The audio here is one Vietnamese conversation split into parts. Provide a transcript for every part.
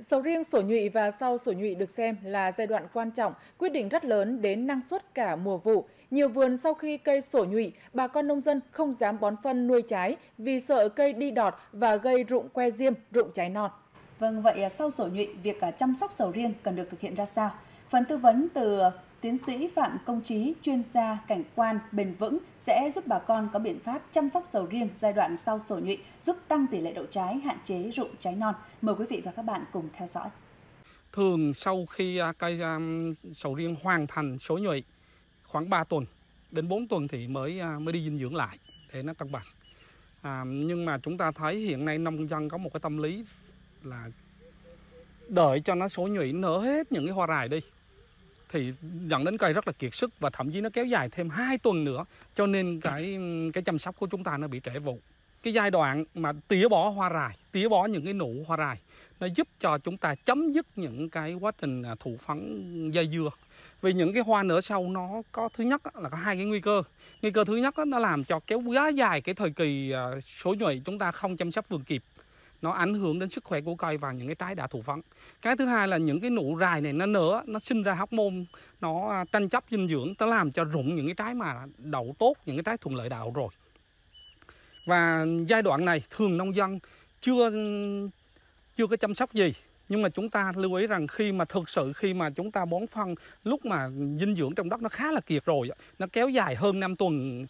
Sầu riêng sổ nhụy và sau sổ nhụy được xem là giai đoạn quan trọng, quyết định rất lớn đến năng suất cả mùa vụ. Nhiều vườn sau khi cây sổ nhụy, bà con nông dân không dám bón phân nuôi trái vì sợ cây đi đọt và gây rụng que diêm, rụng trái non. Vâng, vậy sau sổ nhụy, việc chăm sóc sầu riêng cần được thực hiện ra sao? Phần tư vấn từ tiến sĩ Phạm Công Trí, chuyên gia cảnh quan bền vững sẽ giúp bà con có biện pháp chăm sóc sầu riêng giai đoạn sau sổ nhụy, giúp tăng tỷ lệ đậu trái, hạn chế rụng trái non. Mời quý vị và các bạn cùng theo dõi. Thường sau khi à, cây à, sầu riêng hoàn thành sổ nhụy khoảng 3 tuần đến 4 tuần thì mới à, mới đi dinh dưỡng lại để nó cân bằng. À, nhưng mà chúng ta thấy hiện nay nông dân có một cái tâm lý là đợi cho nó số nhụy nở hết những cái hoa rải đi thì dẫn đến cây rất là kiệt sức và thậm chí nó kéo dài thêm 2 tuần nữa cho nên cái cái chăm sóc của chúng ta nó bị trễ vụ cái giai đoạn mà tỉa bỏ hoa rài tỉa bỏ những cái nụ hoa rài nó giúp cho chúng ta chấm dứt những cái quá trình à, thụ phấn dây dưa vì những cái hoa nở sau nó có thứ nhất là có hai cái nguy cơ nguy cơ thứ nhất nó làm cho kéo quá dài cái thời kỳ à, số nhuệ chúng ta không chăm sóc vườn kịp nó ảnh hưởng đến sức khỏe của cây và những cái trái đã thụ phấn cái thứ hai là những cái nụ rài này nó nở nó sinh ra hóc môn nó à, tranh chấp dinh dưỡng nó làm cho rụng những cái trái mà đậu tốt những cái trái thuận lợi đậu rồi và giai đoạn này thường nông dân chưa chưa có chăm sóc gì nhưng mà chúng ta lưu ý rằng khi mà thực sự khi mà chúng ta bón phân lúc mà dinh dưỡng trong đất nó khá là kiệt rồi nó kéo dài hơn 5 tuần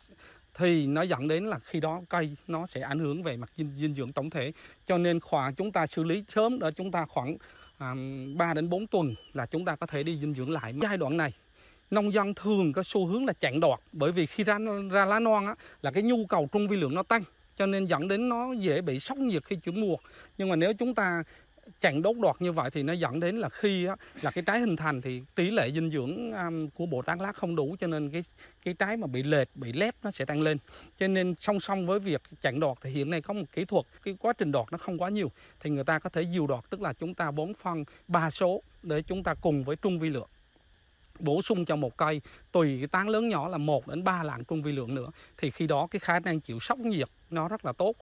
thì nó dẫn đến là khi đó cây nó sẽ ảnh hưởng về mặt dinh, dinh dưỡng tổng thể cho nên khoảng chúng ta xử lý sớm để chúng ta khoảng à, 3 đến 4 tuần là chúng ta có thể đi dinh dưỡng lại giai đoạn này nông dân thường có xu hướng là chặn đọt bởi vì khi ra ra lá non á, là cái nhu cầu trung vi lượng nó tăng cho nên dẫn đến nó dễ bị sốc nhiệt khi chuyển mùa nhưng mà nếu chúng ta chặn đốt đọt như vậy thì nó dẫn đến là khi á, là cái trái hình thành thì tỷ lệ dinh dưỡng um, của bộ tán lá không đủ cho nên cái cái trái mà bị lệch bị lép nó sẽ tăng lên cho nên song song với việc chặn đọt thì hiện nay có một kỹ thuật cái quá trình đọt nó không quá nhiều thì người ta có thể diều đọt tức là chúng ta bón phân ba số để chúng ta cùng với trung vi lượng bổ sung cho một cây tùy cái tán lớn nhỏ là một đến ba lạng trung vi lượng nữa thì khi đó cái khả năng chịu sốc nhiệt nó rất là tốt